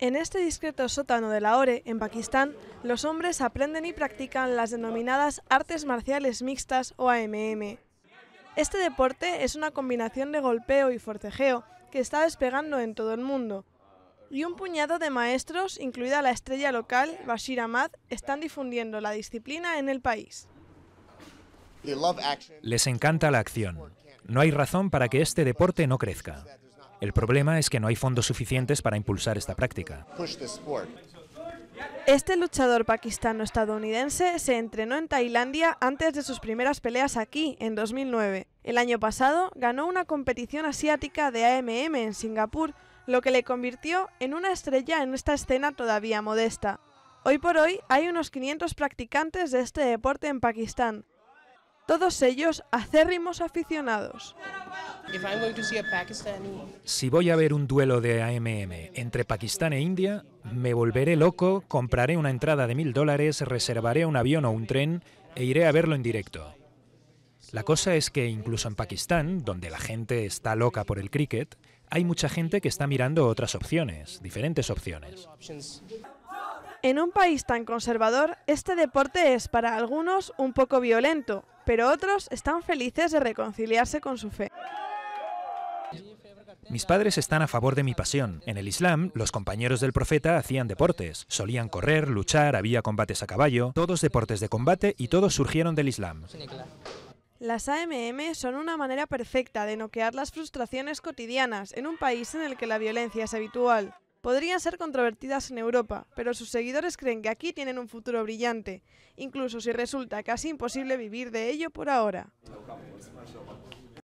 En este discreto sótano de Lahore, en Pakistán, los hombres aprenden y practican las denominadas artes marciales mixtas o AMM. Este deporte es una combinación de golpeo y forcejeo que está despegando en todo el mundo. Y un puñado de maestros, incluida la estrella local Bashir Ahmad, están difundiendo la disciplina en el país. Les encanta la acción. No hay razón para que este deporte no crezca. El problema es que no hay fondos suficientes para impulsar esta práctica. Este luchador pakistano-estadounidense se entrenó en Tailandia antes de sus primeras peleas aquí, en 2009. El año pasado ganó una competición asiática de AMM en Singapur, lo que le convirtió en una estrella en esta escena todavía modesta. Hoy por hoy hay unos 500 practicantes de este deporte en Pakistán, todos ellos acérrimos aficionados. Si voy a ver un duelo de AMM entre Pakistán e India, me volveré loco, compraré una entrada de mil dólares, reservaré un avión o un tren e iré a verlo en directo. La cosa es que incluso en Pakistán, donde la gente está loca por el cricket, hay mucha gente que está mirando otras opciones, diferentes opciones. En un país tan conservador, este deporte es para algunos un poco violento, pero otros están felices de reconciliarse con su fe. Mis padres están a favor de mi pasión. En el Islam, los compañeros del profeta hacían deportes. Solían correr, luchar, había combates a caballo, todos deportes de combate y todos surgieron del Islam. Las AMM son una manera perfecta de noquear las frustraciones cotidianas en un país en el que la violencia es habitual podrían ser controvertidas en Europa, pero sus seguidores creen que aquí tienen un futuro brillante, incluso si resulta casi imposible vivir de ello por ahora.